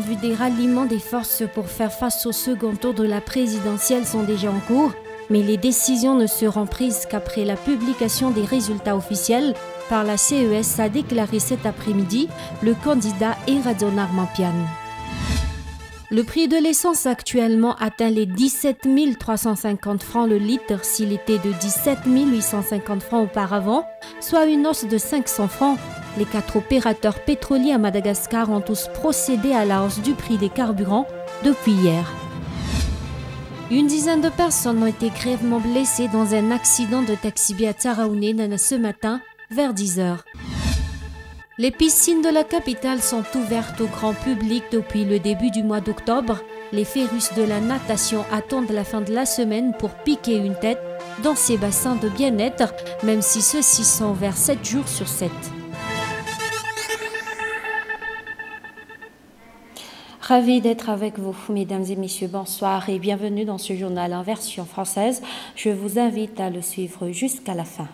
Vu des ralliements des forces pour faire face au second tour de la présidentielle sont déjà en cours, mais les décisions ne seront prises qu'après la publication des résultats officiels par la CES, a déclaré cet après-midi le candidat Eradon Armampian. Le prix de l'essence actuellement atteint les 17 350 francs le litre s'il était de 17 850 francs auparavant, soit une hausse de 500 francs les quatre opérateurs pétroliers à Madagascar ont tous procédé à la hausse du prix des carburants depuis hier. Une dizaine de personnes ont été grièvement blessées dans un accident de taxi à ce matin vers 10h. Les piscines de la capitale sont ouvertes au grand public depuis le début du mois d'octobre. Les férus de la natation attendent la fin de la semaine pour piquer une tête dans ces bassins de bien-être, même si ceux-ci sont vers 7 jours sur 7. Ravi d'être avec vous, mesdames et messieurs. Bonsoir et bienvenue dans ce journal en version française. Je vous invite à le suivre jusqu'à la fin.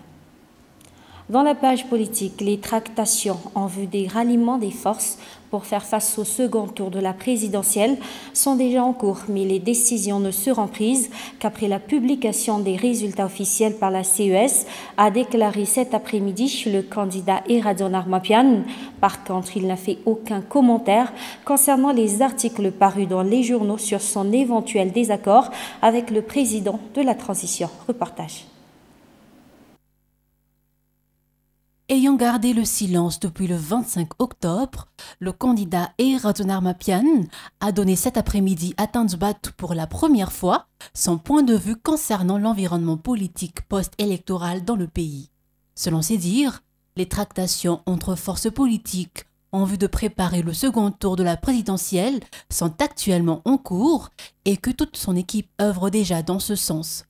Dans la page politique, les tractations en vue des ralliements des forces pour faire face au second tour de la présidentielle sont déjà en cours, mais les décisions ne seront prises qu'après la publication des résultats officiels par la CES, a déclaré cet après-midi le candidat Eradon Armapian. Par contre, il n'a fait aucun commentaire concernant les articles parus dans les journaux sur son éventuel désaccord avec le président de la transition. Reportage. Ayant gardé le silence depuis le 25 octobre, le candidat E. Mapian a donné cet après-midi à Tanzbat pour la première fois son point de vue concernant l'environnement politique post-électoral dans le pays. Selon ses dires, les tractations entre forces politiques en vue de préparer le second tour de la présidentielle sont actuellement en cours et que toute son équipe œuvre déjà dans ce sens.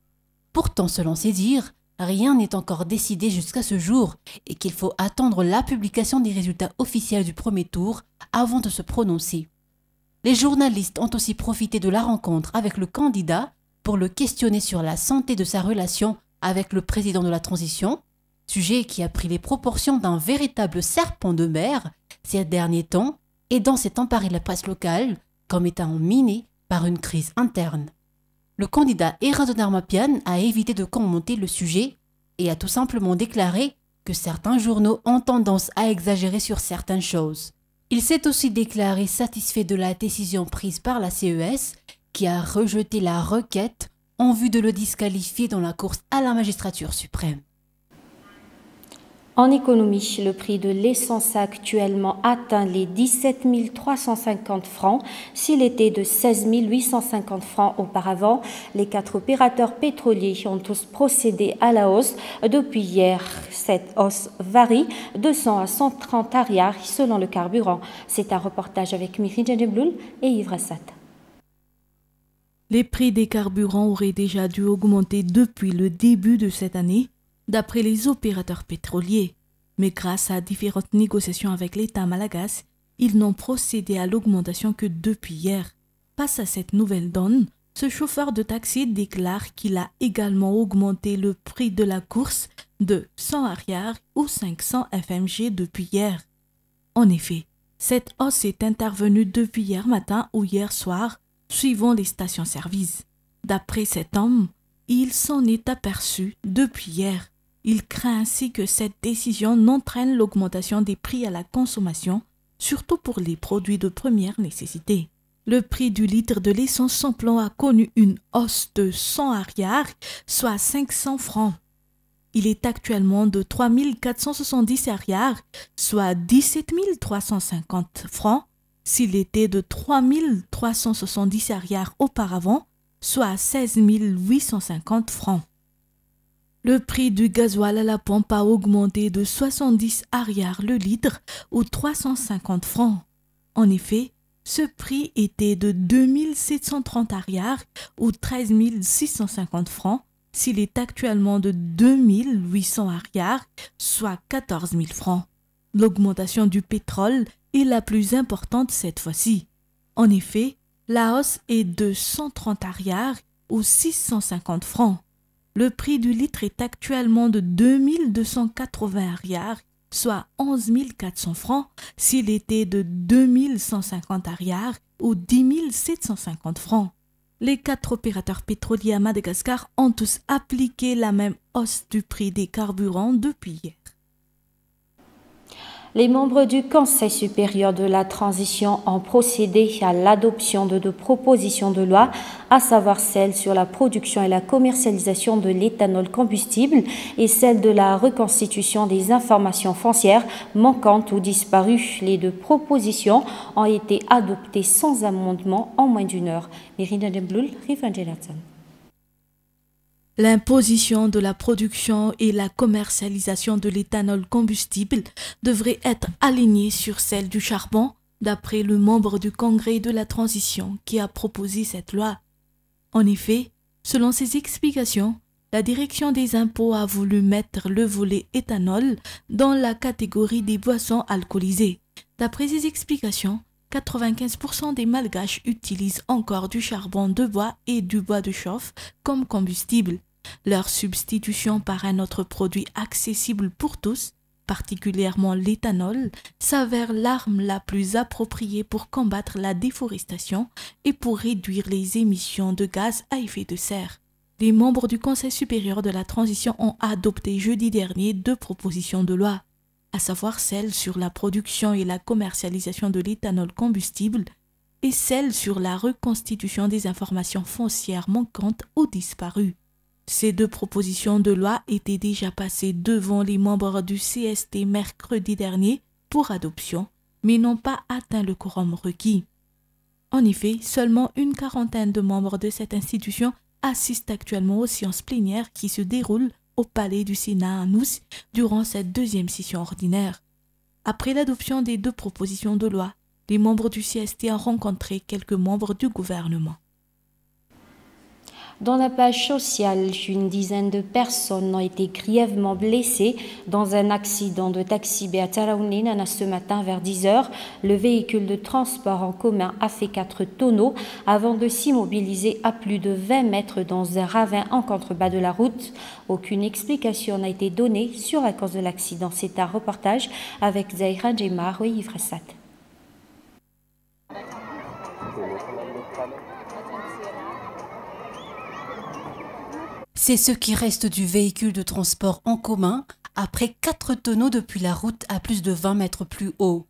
Pourtant, selon ses dires, rien n'est encore décidé jusqu'à ce jour et qu'il faut attendre la publication des résultats officiels du premier tour avant de se prononcer. Les journalistes ont aussi profité de la rencontre avec le candidat pour le questionner sur la santé de sa relation avec le président de la transition, sujet qui a pris les proportions d'un véritable serpent de mer ces derniers temps et dont s'est emparée la presse locale comme étant minée par une crise interne. Le candidat Armapian a évité de commenter le sujet et a tout simplement déclaré que certains journaux ont tendance à exagérer sur certaines choses. Il s'est aussi déclaré satisfait de la décision prise par la CES qui a rejeté la requête en vue de le disqualifier dans la course à la magistrature suprême. En économie, le prix de l'essence actuellement atteint les 17 350 francs s'il était de 16 850 francs auparavant. Les quatre opérateurs pétroliers ont tous procédé à la hausse depuis hier. Cette hausse varie de 100 à 130 arrières selon le carburant. C'est un reportage avec Miri Djadjebloul et Yves sat Les prix des carburants auraient déjà dû augmenter depuis le début de cette année d'après les opérateurs pétroliers. Mais grâce à différentes négociations avec l'État malagas, ils n'ont procédé à l'augmentation que depuis hier. Face à cette nouvelle donne, ce chauffeur de taxi déclare qu'il a également augmenté le prix de la course de 100 arrières ou 500 FMG depuis hier. En effet, cette hausse est intervenue depuis hier matin ou hier soir, suivant les stations-service. D'après cet homme, il s'en est aperçu depuis hier. Il craint ainsi que cette décision n'entraîne l'augmentation des prix à la consommation, surtout pour les produits de première nécessité. Le prix du litre de l'essence sans plan a connu une hausse de 100 arrières, soit 500 francs. Il est actuellement de 3 470 arrières, soit 17 350 francs, s'il était de 3 370 arrières auparavant, soit 16 850 francs. Le prix du gasoil à la pompe a augmenté de 70 arrières le litre ou 350 francs. En effet, ce prix était de 2730 arrières ou 13 650 francs s'il est actuellement de 2800 arrières, soit 14 000 francs. L'augmentation du pétrole est la plus importante cette fois-ci. En effet, la hausse est de 130 arrières ou 650 francs. Le prix du litre est actuellement de 2280 arrières, soit 11 400 francs, s'il était de 2150 arrières ou 10 750 francs. Les quatre opérateurs pétroliers à Madagascar ont tous appliqué la même hausse du prix des carburants depuis hier les membres du Conseil supérieur de la transition ont procédé à l'adoption de deux propositions de loi, à savoir celle sur la production et la commercialisation de l'éthanol combustible et celle de la reconstitution des informations foncières manquantes ou disparues. Les deux propositions ont été adoptées sans amendement en moins d'une heure. Dembloul, L'imposition de la production et la commercialisation de l'éthanol combustible devrait être alignée sur celle du charbon, d'après le membre du Congrès de la Transition qui a proposé cette loi. En effet, selon ses explications, la direction des impôts a voulu mettre le volet éthanol dans la catégorie des boissons alcoolisées. D'après ses explications, 95% des Malgaches utilisent encore du charbon de bois et du bois de chauffe comme combustible. Leur substitution par un autre produit accessible pour tous, particulièrement l'éthanol, s'avère l'arme la plus appropriée pour combattre la déforestation et pour réduire les émissions de gaz à effet de serre. Les membres du Conseil supérieur de la transition ont adopté jeudi dernier deux propositions de loi, à savoir celle sur la production et la commercialisation de l'éthanol combustible et celle sur la reconstitution des informations foncières manquantes ou disparues. Ces deux propositions de loi étaient déjà passées devant les membres du CST mercredi dernier pour adoption, mais n'ont pas atteint le quorum requis. En effet, seulement une quarantaine de membres de cette institution assistent actuellement aux séances plénières qui se déroulent au palais du Sénat à Nous durant cette deuxième session ordinaire. Après l'adoption des deux propositions de loi, les membres du CST ont rencontré quelques membres du gouvernement. Dans la page sociale, une dizaine de personnes ont été grièvement blessées dans un accident de taxi à ce matin vers 10h. Le véhicule de transport en commun a fait quatre tonneaux avant de s'immobiliser à plus de 20 mètres dans un ravin en contrebas de la route. Aucune explication n'a été donnée sur la cause de l'accident. C'est un reportage avec Zahira Jemar et C'est ce qui reste du véhicule de transport en commun après quatre tonneaux depuis la route à plus de 20 mètres plus haut.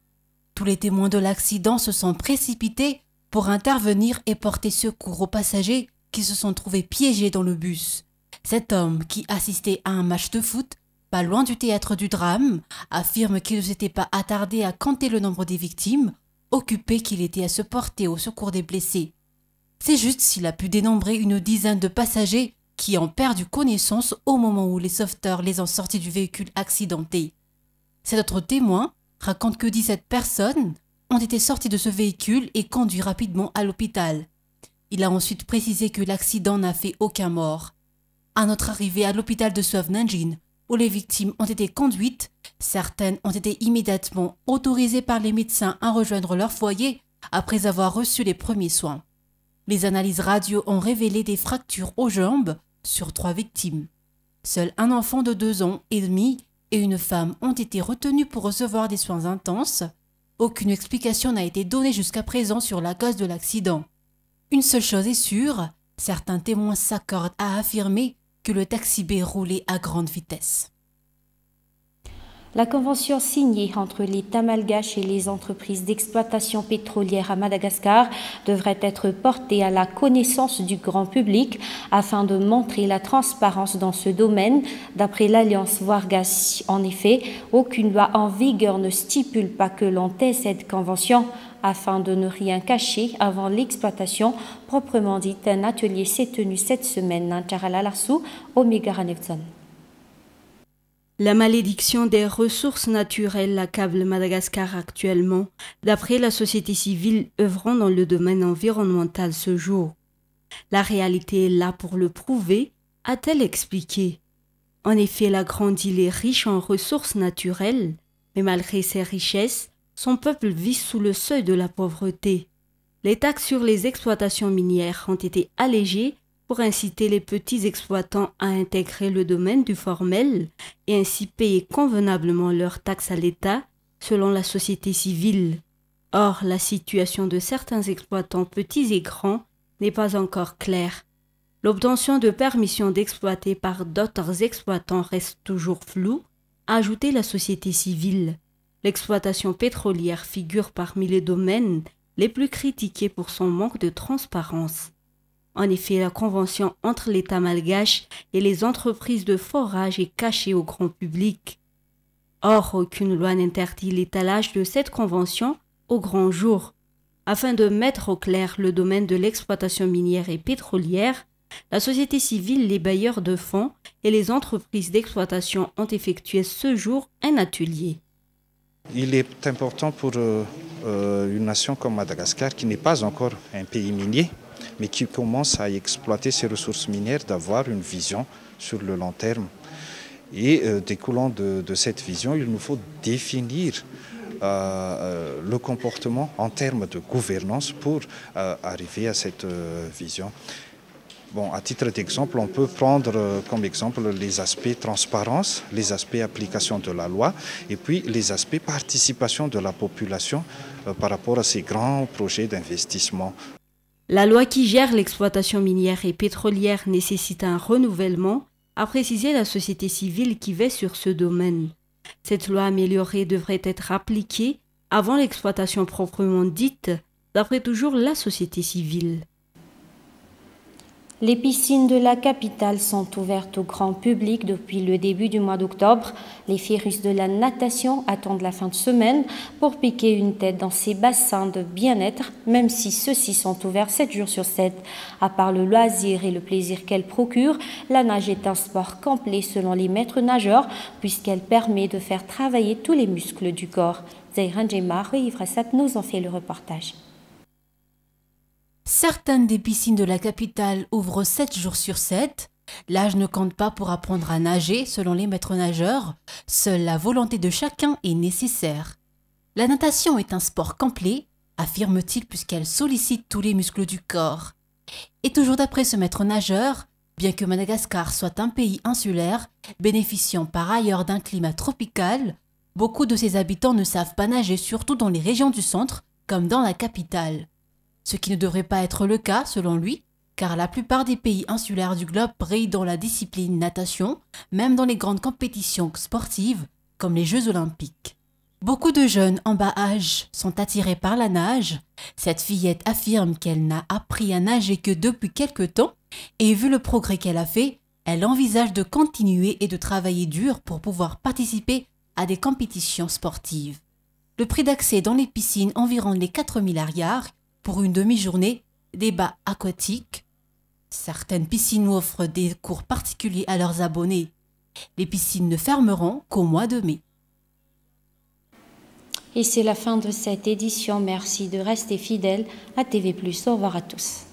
Tous les témoins de l'accident se sont précipités pour intervenir et porter secours aux passagers qui se sont trouvés piégés dans le bus. Cet homme, qui assistait à un match de foot, pas loin du théâtre du drame, affirme qu'il ne s'était pas attardé à compter le nombre des victimes, occupé qu'il était à se porter au secours des blessés. C'est juste s'il a pu dénombrer une dizaine de passagers qui ont perdu connaissance au moment où les sauveteurs les ont sortis du véhicule accidenté. Cet autre témoin raconte que 17 personnes ont été sorties de ce véhicule et conduites rapidement à l'hôpital. Il a ensuite précisé que l'accident n'a fait aucun mort. À notre arrivée à l'hôpital de Suavnanjin, où les victimes ont été conduites, certaines ont été immédiatement autorisées par les médecins à rejoindre leur foyer après avoir reçu les premiers soins. Les analyses radio ont révélé des fractures aux jambes, sur trois victimes. Seul un enfant de deux ans et demi et une femme ont été retenus pour recevoir des soins intenses. Aucune explication n'a été donnée jusqu'à présent sur la cause de l'accident. Une seule chose est sûre, certains témoins s'accordent à affirmer que le taxi B roulait à grande vitesse. La convention signée entre les tamalgaches et les entreprises d'exploitation pétrolière à Madagascar devrait être portée à la connaissance du grand public afin de montrer la transparence dans ce domaine. D'après l'Alliance Vargas, en effet, aucune loi en vigueur ne stipule pas que l'on tait cette convention afin de ne rien cacher avant l'exploitation proprement dite. Un atelier s'est tenu cette semaine à hein, Tcharala au la malédiction des ressources naturelles accable Madagascar actuellement, d'après la société civile œuvrant dans le domaine environnemental ce jour. La réalité est là pour le prouver, a-t-elle expliqué. En effet, la grande île est riche en ressources naturelles, mais malgré ses richesses, son peuple vit sous le seuil de la pauvreté. Les taxes sur les exploitations minières ont été allégées pour inciter les petits exploitants à intégrer le domaine du formel et ainsi payer convenablement leurs taxes à l'État selon la société civile. Or, la situation de certains exploitants petits et grands n'est pas encore claire. L'obtention de permissions d'exploiter par d'autres exploitants reste toujours floue, a la société civile. L'exploitation pétrolière figure parmi les domaines les plus critiqués pour son manque de transparence. En effet, la convention entre l'État malgache et les entreprises de forage est cachée au grand public. Or, aucune loi n'interdit l'étalage de cette convention au grand jour. Afin de mettre au clair le domaine de l'exploitation minière et pétrolière, la société civile, les bailleurs de fonds et les entreprises d'exploitation ont effectué ce jour un atelier. Il est important pour euh, euh, une nation comme Madagascar, qui n'est pas encore un pays minier, mais qui commence à exploiter ces ressources minières, d'avoir une vision sur le long terme. Et euh, découlant de, cette vision, il nous faut définir euh, euh, le comportement en termes de gouvernance pour arriver à cette vision. Bon, à titre d'exemple, on peut prendre comme exemple les aspects transparence, les aspects application de la loi et puis les aspects participation de la population par rapport à ces grands projets d'investissement la loi qui gère l'exploitation minière et pétrolière nécessite un renouvellement, a précisé la société civile qui veille sur ce domaine. Cette loi améliorée devrait être appliquée avant l'exploitation proprement dite, d'après toujours la société civile. Les piscines de la capitale sont ouvertes au grand public depuis le début du mois d'octobre. Les férus de la natation attendent la fin de semaine pour piquer une tête dans ces bassins de bien-être, même si ceux-ci sont ouverts 7 jours sur 7. À part le loisir et le plaisir qu'elle procure, la nage est un sport complet selon les maîtres nageurs, puisqu'elle permet de faire travailler tous les muscles du corps. Zahiran Djemar et Yves nous ont fait le reportage. Certaines des piscines de la capitale ouvrent 7 jours sur 7. L'âge ne compte pas pour apprendre à nager, selon les maîtres nageurs. Seule la volonté de chacun est nécessaire. La natation est un sport complet, affirme-t-il, puisqu'elle sollicite tous les muscles du corps. Et toujours d'après ce maître nageur, bien que Madagascar soit un pays insulaire, bénéficiant par ailleurs d'un climat tropical, beaucoup de ses habitants ne savent pas nager, surtout dans les régions du centre, comme dans la capitale ce qui ne devrait pas être le cas selon lui, car la plupart des pays insulaires du globe brillent dans la discipline natation, même dans les grandes compétitions sportives comme les Jeux olympiques. Beaucoup de jeunes en bas âge sont attirés par la nage. Cette fillette affirme qu'elle n'a appris à nager que depuis quelques temps et vu le progrès qu'elle a fait, elle envisage de continuer et de travailler dur pour pouvoir participer à des compétitions sportives. Le prix d'accès dans les piscines environ les 4000 arrières pour une demi-journée des bas aquatiques. Certaines piscines offrent des cours particuliers à leurs abonnés. Les piscines ne fermeront qu'au mois de mai. Et c'est la fin de cette édition. Merci de rester fidèle à TV ⁇ Au revoir à tous.